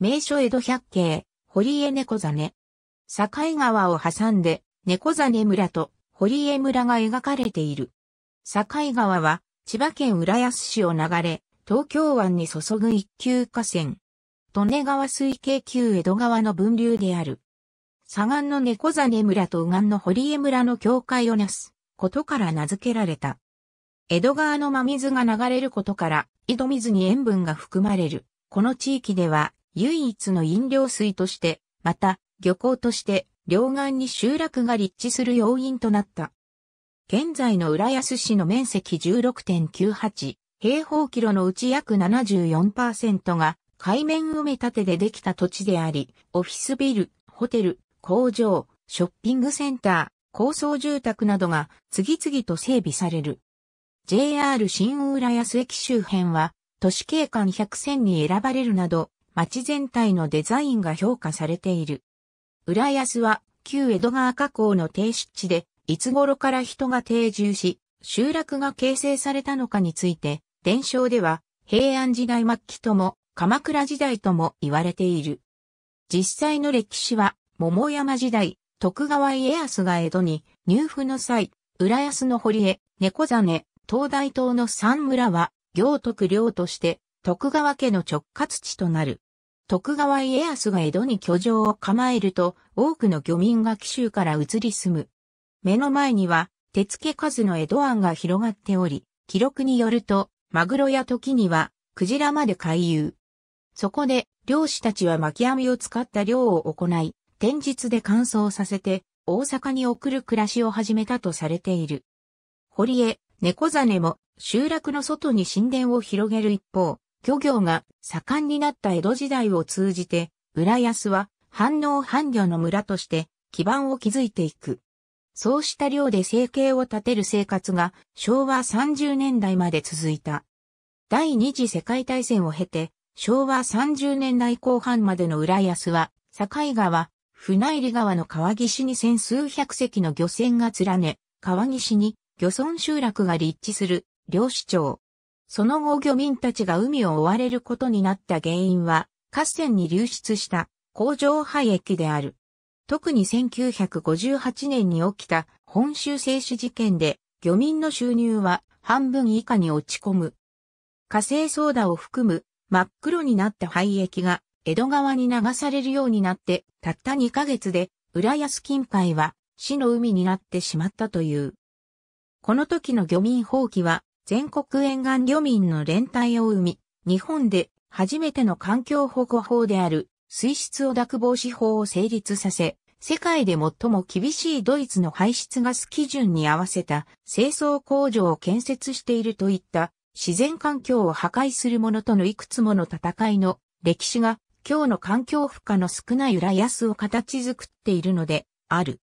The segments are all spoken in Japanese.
名所江戸百景、堀江猫座根。境川を挟んで、猫座根村と堀江村が描かれている。境川は、千葉県浦安市を流れ、東京湾に注ぐ一級河川。利根川水系旧江戸川の分流である。左岸の猫座根村と右岸の堀江村の境界をなすことから名付けられた。江戸川の真水が流れることから、井戸水に塩分が含まれる。この地域では唯一の飲料水として、また、漁港として、両岸に集落が立地する要因となった。現在の浦安市の面積16.98平方キロのうち約74%が海面埋め立てでできた土地であり、オフィスビル、ホテル、工場、ショッピングセンター、高層住宅などが次々と整備される。JR 新浦安駅周辺は都市景観100選に選ばれるなど街全体のデザインが評価されている。浦安は旧江戸川河口の低湿地で、いつ頃から人が定住し、集落が形成されたのかについて、伝承では平安時代末期とも鎌倉時代とも言われている。実際の歴史は桃山時代、徳川家康が江戸に入府の際、浦安の堀江、猫座根、東大島の三村は行徳領として徳川家の直轄地となる。徳川家康が江戸に居城を構えると、多くの漁民が紀州から移り住む。目の前には、手付数の江戸湾が広がっており、記録によると、マグロや時には、クジラまで回遊。そこで、漁師たちは巻き網を使った漁を行い、天日で乾燥させて、大阪に送る暮らしを始めたとされている。堀江、猫ザネも、集落の外に神殿を広げる一方、漁業が盛んになった江戸時代を通じて、浦安は反応反漁の村として基盤を築いていく。そうした漁で生計を立てる生活が昭和30年代まで続いた。第二次世界大戦を経て昭和30年代後半までの浦安は境川、船入川の川岸に千数百隻の漁船が連ね、川岸に漁村集落が立地する漁師町。その後漁民たちが海を追われることになった原因は、河川に流出した工場廃液である。特に1958年に起きた本州静止事件で、漁民の収入は半分以下に落ち込む。火星ソーダを含む真っ黒になった廃液が江戸川に流されるようになってたった2ヶ月で浦安近海は死の海になってしまったという。この時の漁民放棄は全国沿岸漁民の連帯を生み、日本で初めての環境保護法である水質汚濁防止法を成立させ、世界で最も厳しいドイツの排出ガス基準に合わせた清掃工場を建設しているといった自然環境を破壊するものとのいくつもの戦いの歴史が今日の環境負荷の少ない浦安を形作っているのである。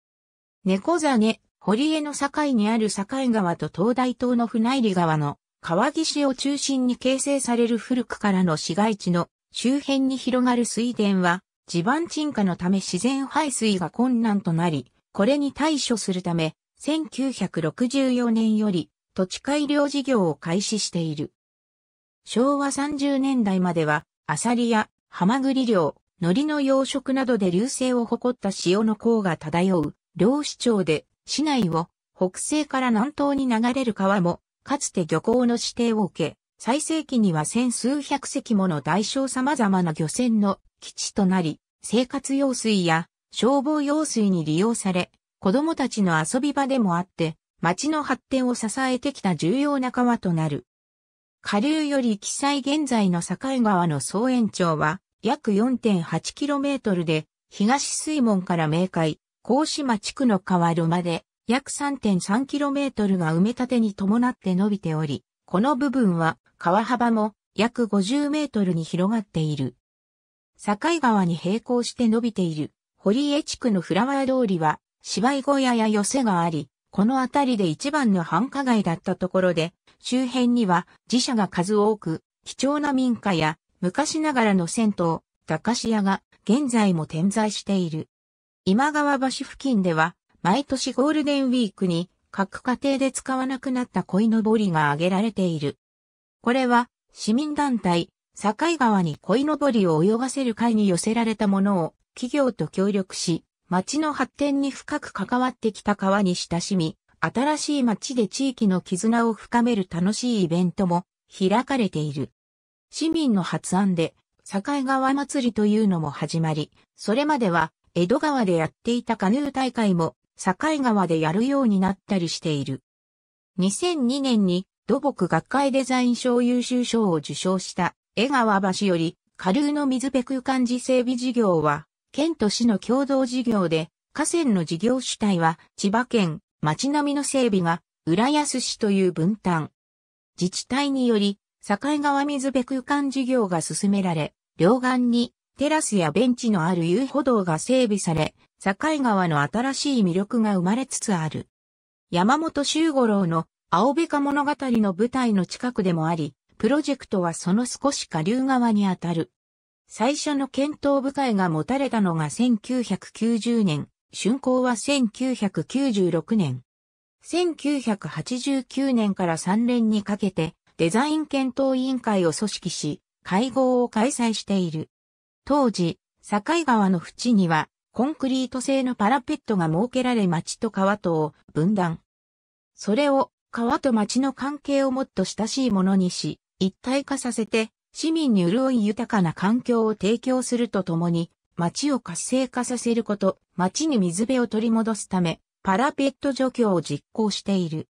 猫ザネ堀江の境にある境川と東大島の船入川の川岸を中心に形成される古くからの市街地の周辺に広がる水田は地盤沈下のため自然排水が困難となり、これに対処するため1964年より土地改良事業を開始している。昭和30年代まではアサリやハマグリ漁、海苔の養殖などで流星を誇った潮の甲が漂う漁師町で市内を北西から南東に流れる川も、かつて漁港の指定を受け、最盛期には千数百隻もの大小様々な漁船の基地となり、生活用水や消防用水に利用され、子供たちの遊び場でもあって、町の発展を支えてきた重要な川となる。下流より記載現在の境川の総延長は約 4.8km で、東水門から明海、甲島地区の川路まで約 3.3km が埋め立てに伴って伸びており、この部分は川幅も約50メートルに広がっている。境川に並行して伸びている堀江地区のフラワー通りは芝居小屋や寄せがあり、この辺りで一番の繁華街だったところで、周辺には自社が数多く、貴重な民家や昔ながらの銭湯、駄菓子屋が現在も点在している。今川橋付近では、毎年ゴールデンウィークに各家庭で使わなくなった鯉のぼりが挙げられている。これは市民団体、境川に鯉のぼりを泳がせる会に寄せられたものを企業と協力し、町の発展に深く関わってきた川に親しみ、新しい町で地域の絆を深める楽しいイベントも開かれている。市民の発案で、境川祭りというのも始まり、それまでは江戸川でやっていたカヌー大会も、境川でやるようになったりしている。2002年に土木学会デザイン賞優秀賞を受賞した江川橋より下流の水辺空間自整備事業は、県と市の共同事業で、河川の事業主体は千葉県、町並みの整備が浦安市という分担。自治体により、境川水辺空間事業が進められ、両岸にテラスやベンチのある遊歩道が整備され、境川の新しい魅力が生まれつつある。山本周五郎の青べか物語の舞台の近くでもあり、プロジェクトはその少し下流側にあたる。最初の検討部会が持たれたのが1990年、竣工は1996年。1989年から3連にかけてデザイン検討委員会を組織し、会合を開催している。当時、境川の淵には、コンクリート製のパラペットが設けられ町と川とを分断。それを川と町の関係をもっと親しいものにし、一体化させて市民に潤い豊かな環境を提供するとともに、町を活性化させること、町に水辺を取り戻すため、パラペット除去を実行している。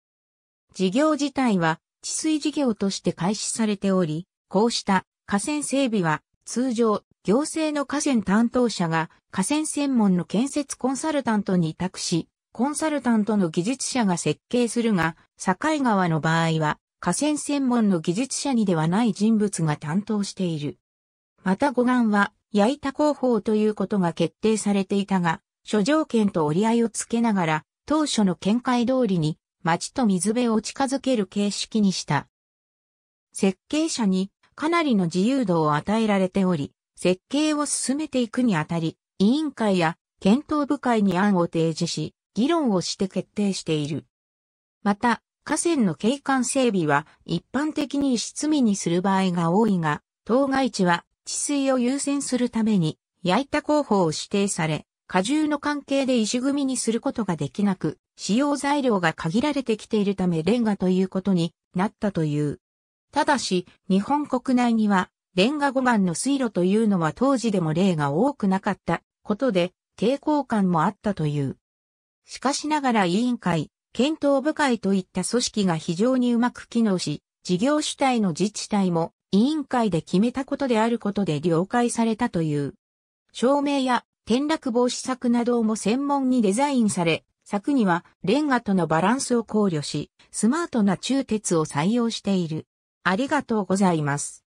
事業自体は治水事業として開始されており、こうした河川整備は通常行政の河川担当者が河川専門の建設コンサルタントに委託し、コンサルタントの技術者が設計するが、境川の場合は、河川専門の技術者にではない人物が担当している。また護岸は、焼いた工法ということが決定されていたが、諸条件と折り合いをつけながら、当初の見解通りに、町と水辺を近づける形式にした。設計者にかなりの自由度を与えられており、設計を進めていくにあたり、委員会や検討部会に案を提示し、議論をして決定している。また、河川の景観整備は一般的に一室にする場合が多いが、当該地は治水を優先するために、焼いた工法を指定され、荷重の関係で石組みにすることができなく、使用材料が限られてきているためレンガということになったという。ただし、日本国内にはレンガ護岸の水路というのは当時でも例が多くなかったことで抵抗感もあったという。しかしながら委員会、検討部会といった組織が非常にうまく機能し、事業主体の自治体も委員会で決めたことであることで了解されたという。照明や転落防止策なども専門にデザインされ、柵にはレンガとのバランスを考慮し、スマートな鋳鉄を採用している。ありがとうございます。